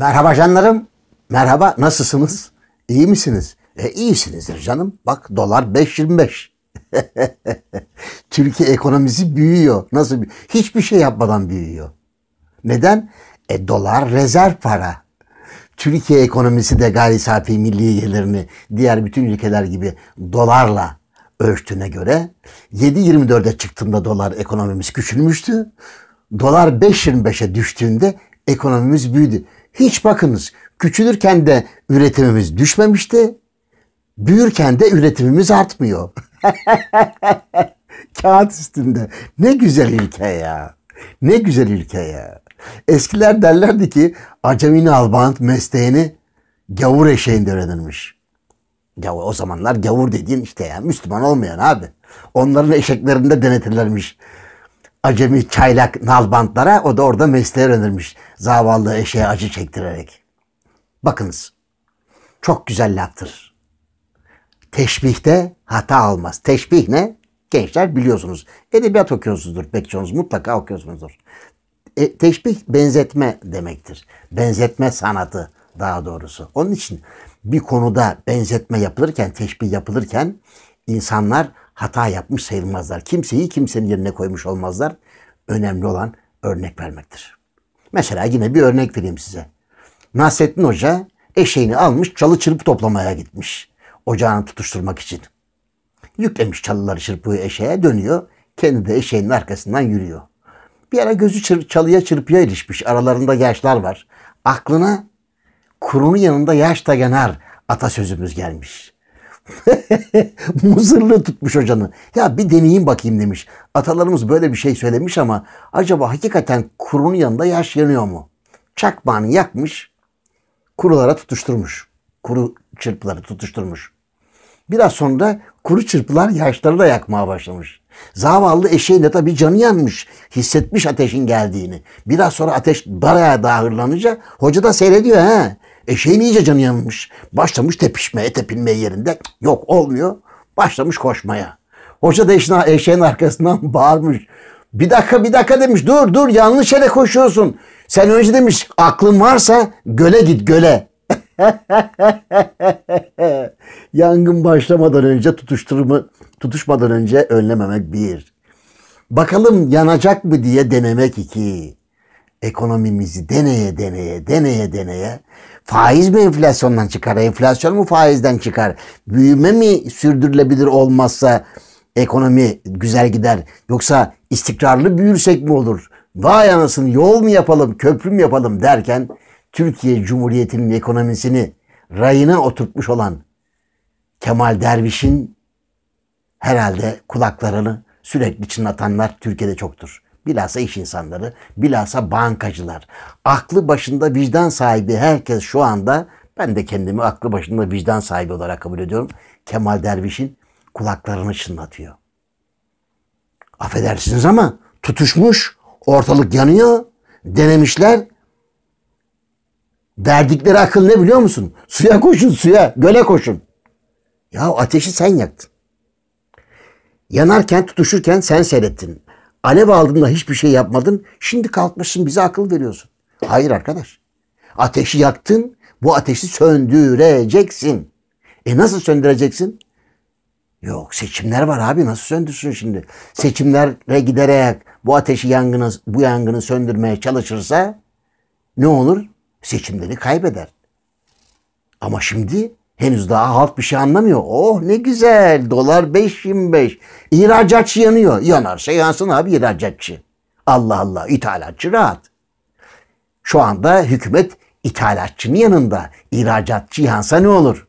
Merhaba canlarım. Merhaba nasılsınız? İyi misiniz? E, iyisinizdir canım. Bak dolar 5.25. Türkiye ekonomisi büyüyor. Nasıl? Hiçbir şey yapmadan büyüyor. Neden? E dolar rezerv para. Türkiye ekonomisi de gayri safi milli gelirini diğer bütün ülkeler gibi dolarla ölçtüğüne göre 7.24'e çıktığında dolar ekonomimiz küçülmüştü. Dolar 5.25'e düştüğünde ekonomimiz büyüdü. Hiç bakınız küçülürken de üretimimiz düşmemişti. Büyürken de üretimimiz artmıyor. Kağıt üstünde. Ne güzel ülke ya. Ne güzel ülke ya. Eskiler derlerdi ki Acemini Albant mesleğini gavur eşeğinde öğrenilmiş. Gavur, o zamanlar gavur dediğin işte ya Müslüman olmayan abi. Onların eşeklerinde denetilirmiş acemi çaylak nalbantlara o da orada mesleğe önermiş. Zavallı eşeğe acı çektirerek. Bakınız çok güzel laftır. Teşbihte hata almaz. Teşbih ne? Gençler biliyorsunuz. Edebiyat okuyorsunuzdur pek çoğunuz. Mutlaka okuyorsunuzdur. E, teşbih benzetme demektir. Benzetme sanatı daha doğrusu. Onun için bir konuda benzetme yapılırken, teşbih yapılırken insanlar hata yapmış sayılmazlar. Kimseyi kimsenin yerine koymuş olmazlar. Önemli olan örnek vermektir. Mesela yine bir örnek vereyim size. Nasrettin Hoca eşeğini almış çalı çırpı toplamaya gitmiş. Ocağını tutuşturmak için. Yüklemiş çalıları çırpıyı eşeğe dönüyor. Kendi de eşeğin arkasından yürüyor. Bir ara gözü çır, çalıya çırpıya ilişmiş. Aralarında yaşlar var. Aklına kurunun yanında yaş da yanar atasözümüz gelmiş. Muzırlığı tutmuş hocanın. Ya bir deneyeyim bakayım demiş. Atalarımız böyle bir şey söylemiş ama acaba hakikaten kurunun yanında yaş yanıyor mu? Çakmağını yakmış, kurulara tutuşturmuş. Kuru çırpıları tutuşturmuş. Biraz sonra kuru çırpılar yaşları da yakmaya başlamış. Zavallı eşeğin de tabii canı yanmış. Hissetmiş ateşin geldiğini. Biraz sonra ateş baraya daha hırlanınca hoca da seyrediyor. He. Eşeğin iyice canı yanmış. Başlamış tepişmeye, tepinmeye yerinde. Yok olmuyor. Başlamış koşmaya. Hoca da eşine, eşeğin arkasından bağırmış. Bir dakika bir dakika demiş dur dur yanlış yere koşuyorsun. Sen önce demiş aklın varsa göle git göle. Yangın başlamadan önce tutuşturma, tutuşmadan önce önlememek bir. Bakalım yanacak mı diye denemek iki. Ekonomimizi deneye deneye deneye deneye Faiz mi enflasyondan çıkar? Enflasyon mu faizden çıkar? Büyüme mi sürdürülebilir olmazsa ekonomi güzel gider? Yoksa istikrarlı büyürsek mi olur? Vay anasını yol mu yapalım, köprü mü yapalım derken Türkiye Cumhuriyeti'nin ekonomisini rayına oturtmuş olan Kemal Derviş'in herhalde kulaklarını sürekli çınlatanlar Türkiye'de çoktur. Bilhassa iş insanları, bilhassa bankacılar. Aklı başında vicdan sahibi herkes şu anda, ben de kendimi aklı başında vicdan sahibi olarak kabul ediyorum. Kemal Derviş'in kulaklarını çınlatıyor. Affedersiniz ama tutuşmuş, ortalık yanıyor, denemişler. Verdikleri akıl ne biliyor musun? Suya koşun suya, göle koşun. Ya ateşi sen yaktın. Yanarken, tutuşurken sen seyrettin. Alev da hiçbir şey yapmadın. Şimdi kalkmışsın bize akıl veriyorsun. Hayır arkadaş. Ateşi yaktın. Bu ateşi söndüreceksin. E nasıl söndüreceksin? Yok seçimler var abi nasıl söndürsün şimdi? Seçimlere giderek bu ateşi yangını, bu yangını söndürmeye çalışırsa ne olur? Seçimleri kaybeder. Ama şimdi Henüz daha halk bir şey anlamıyor. Oh ne güzel dolar 5.25. İhracatçı yanıyor. Yanarsa yansın abi ihracatçı. Allah Allah ithalatçı rahat. Şu anda hükümet ithalatçının yanında. İhracatçı yansa ne olur?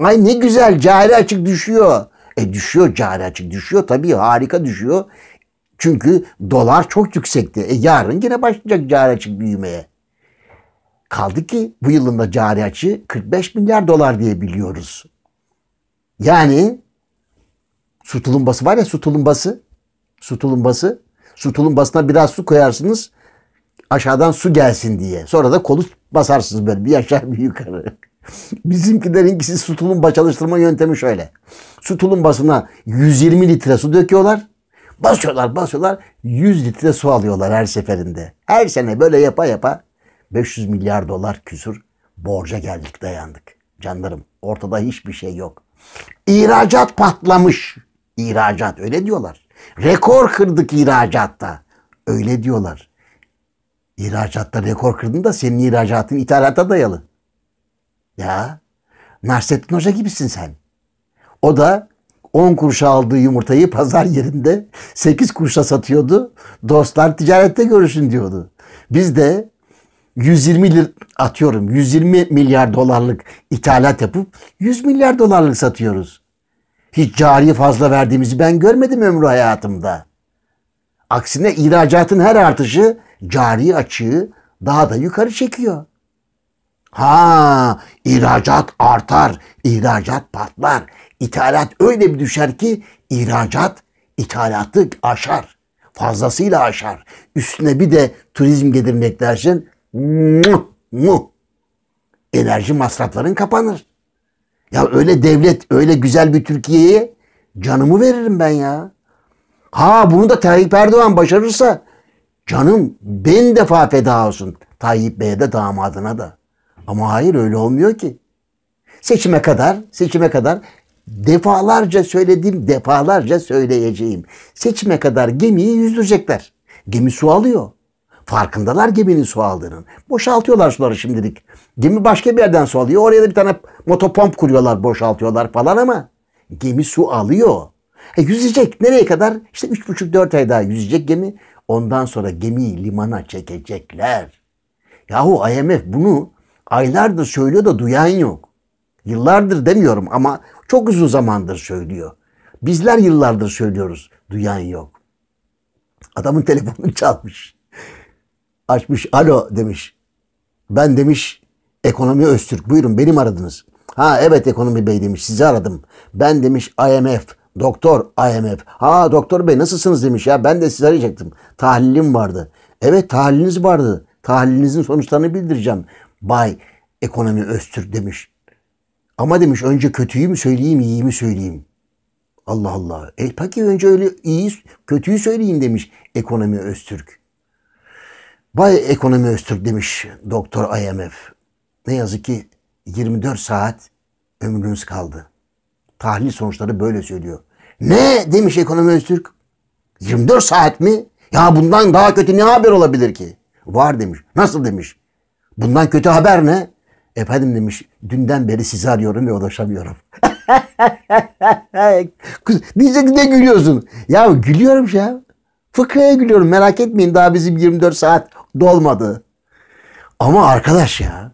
Ay ne güzel cari açık düşüyor. E düşüyor cari açık düşüyor tabii harika düşüyor. Çünkü dolar çok yüksekti. E yarın yine başlayacak cari açık büyümeye. Kaldı ki bu yılın da cari açığı 45 milyar dolar diye biliyoruz. Yani su tulumbası var ya su tulumbası. Su tulumbası. Su tulumbasına biraz su koyarsınız. Aşağıdan su gelsin diye. Sonra da kolu basarsınız böyle bir aşağı bir yukarı. Bizimkilerinkisi su tulumba çalıştırma yöntemi şöyle. Su tulumbasına 120 litre su döküyorlar. Basıyorlar basıyorlar 100 litre su alıyorlar her seferinde. Her sene böyle yapa yapa 500 milyar dolar küsür borca geldik dayandık. Canlarım ortada hiçbir şey yok. İhracat patlamış. İhracat öyle diyorlar. Rekor kırdık ihracatta. Öyle diyorlar. İhracatta rekor kırdın da senin ihracatın ithalata dayalı. Ya Nasrettin Hoca gibisin sen. O da 10 kuruşa aldığı yumurtayı pazar yerinde 8 kuruşa satıyordu. Dostlar ticarette görüşün diyordu. Biz de 120 lir, atıyorum 120 milyar dolarlık ithalat yapıp 100 milyar dolarlık satıyoruz. Hiç cari fazla verdiğimizi ben görmedim ömrü hayatımda. Aksine ihracatın her artışı cari açığı daha da yukarı çekiyor. Ha, ihracat artar, ihracat patlar. İthalat öyle bir düşer ki ihracat ithalatı aşar. Fazlasıyla aşar. Üstüne bir de turizm getirmek dersin Muh, muh. Enerji masrafların kapanır. Ya öyle devlet, öyle güzel bir Türkiye'ye canımı veririm ben ya. Ha bunu da Tayyip Erdoğan başarırsa canım ben defa feda olsun. Tayyip Bey'e de damadına da. Ama hayır öyle olmuyor ki. Seçime kadar, seçime kadar defalarca söyledim, defalarca söyleyeceğim. Seçime kadar gemiyi yüzdürecekler. Gemi su alıyor. Farkındalar geminin su aldığının. Boşaltıyorlar suları şimdilik. Gemi başka bir yerden su alıyor. Oraya da bir tane motopomp kuruyorlar, boşaltıyorlar falan ama gemi su alıyor. E, yüzecek nereye kadar? İşte 3,5-4 ay daha yüzecek gemi. Ondan sonra gemiyi limana çekecekler. Yahu IMF bunu aylardır söylüyor da duyan yok. Yıllardır demiyorum ama çok uzun zamandır söylüyor. Bizler yıllardır söylüyoruz. Duyan yok. Adamın telefonu çalmış açmış. Alo demiş. Ben demiş ekonomi Öztürk. Buyurun benim aradınız. Ha evet ekonomi bey demiş. Sizi aradım. Ben demiş IMF. Doktor IMF. Ha doktor bey nasılsınız demiş ya. Ben de sizi arayacaktım. Tahlilim vardı. Evet tahliliniz vardı. Tahlilinizin sonuçlarını bildireceğim. Bay ekonomi Öztürk demiş. Ama demiş önce kötüyü mü söyleyeyim iyi mi söyleyeyim. Allah Allah. E peki önce öyle iyi kötüyü söyleyin demiş ekonomi Öztürk. Bay ekonomi Öztürk demiş Doktor IMF. Ne yazık ki 24 saat ömrünüz kaldı. Tahlil sonuçları böyle söylüyor. Ne demiş ekonomi Öztürk? 24 saat mi? Ya bundan daha kötü ne haber olabilir ki? Var demiş. Nasıl demiş? Bundan kötü haber ne? Efendim demiş dünden beri sizi arıyorum ve ulaşamıyorum. Diyecek ne gülüyorsun? Ya gülüyorum ya. Fıkraya gülüyorum merak etmeyin daha bizim 24 saat dolmadı. Ama arkadaş ya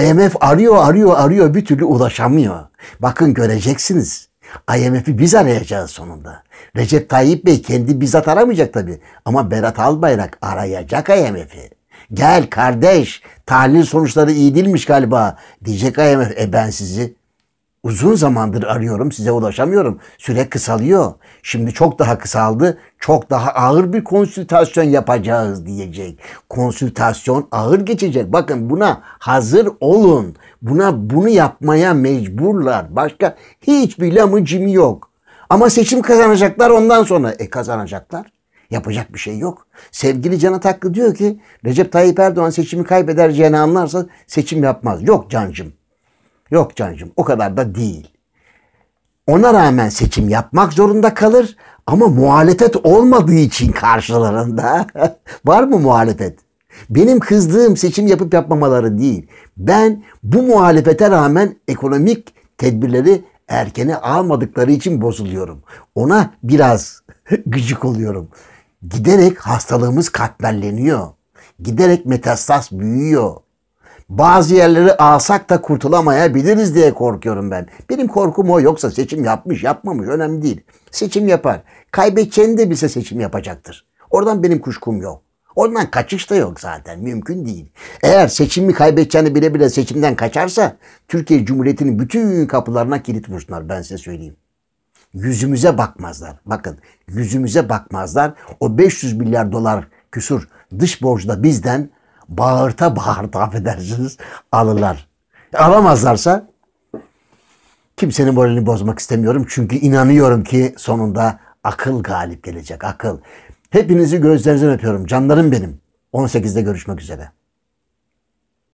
IMF arıyor arıyor arıyor bir türlü ulaşamıyor. Bakın göreceksiniz. IMF'i biz arayacağız sonunda. Recep Tayyip Bey kendi bizzat aramayacak tabii. Ama Berat Albayrak arayacak IMF'i. Gel kardeş tahlil sonuçları iyi değilmiş galiba diyecek IMF. E ben sizi Uzun zamandır arıyorum size ulaşamıyorum. Süre kısalıyor. Şimdi çok daha kısaldı. Çok daha ağır bir konsültasyon yapacağız diyecek. Konsültasyon ağır geçecek. Bakın buna hazır olun. Buna bunu yapmaya mecburlar. Başka hiçbir lamıcım yok. Ama seçim kazanacaklar ondan sonra. E kazanacaklar. Yapacak bir şey yok. Sevgili Can Ataklı diyor ki Recep Tayyip Erdoğan seçimi kaybeder anlarsa seçim yapmaz. Yok cancım. Yok cancım o kadar da değil. Ona rağmen seçim yapmak zorunda kalır ama muhalefet olmadığı için karşılarında var mı muhalefet? Benim kızdığım seçim yapıp yapmamaları değil. Ben bu muhalefete rağmen ekonomik tedbirleri erkene almadıkları için bozuluyorum. Ona biraz gıcık oluyorum. Giderek hastalığımız katmerleniyor. Giderek metastas büyüyor. Bazı yerleri alsak da kurtulamayabiliriz diye korkuyorum ben. Benim korkum o yoksa seçim yapmış yapmamış önemli değil. Seçim yapar. Kaybedeceğini de bilse seçim yapacaktır. Oradan benim kuşkum yok. Ondan kaçış da yok zaten. Mümkün değil. Eğer seçimi kaybedeceğini bile bile seçimden kaçarsa Türkiye Cumhuriyeti'nin bütün kapılarına kilit vursunlar ben size söyleyeyim. Yüzümüze bakmazlar. Bakın yüzümüze bakmazlar. O 500 milyar dolar küsur dış borcu da bizden bağırta bağırta affedersiniz alırlar. Alamazlarsa kimsenin moralini bozmak istemiyorum. Çünkü inanıyorum ki sonunda akıl galip gelecek akıl. Hepinizi gözlerinizden öpüyorum. Canlarım benim. 18'de görüşmek üzere.